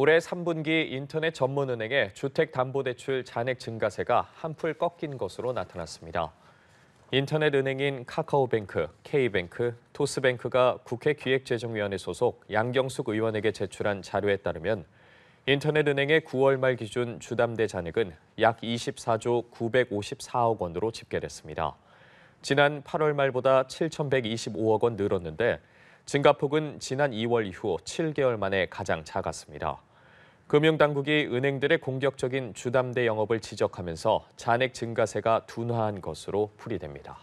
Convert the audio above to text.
올해 3분기 인터넷 전문은행의 주택담보대출 잔액 증가세가 한풀 꺾인 것으로 나타났습니다. 인터넷 은행인 카카오뱅크, K뱅크, 토스뱅크가 국회 기획재정위원회 소속 양경숙 의원에게 제출한 자료에 따르면 인터넷 은행의 9월 말 기준 주담대 잔액은 약 24조 954억 원으로 집계됐습니다. 지난 8월 말보다 7,125억 원 늘었는데 증가폭은 지난 2월 이후 7개월 만에 가장 작았습니다. 금융당국이 은행들의 공격적인 주담대 영업을 지적하면서 잔액 증가세가 둔화한 것으로 풀이됩니다.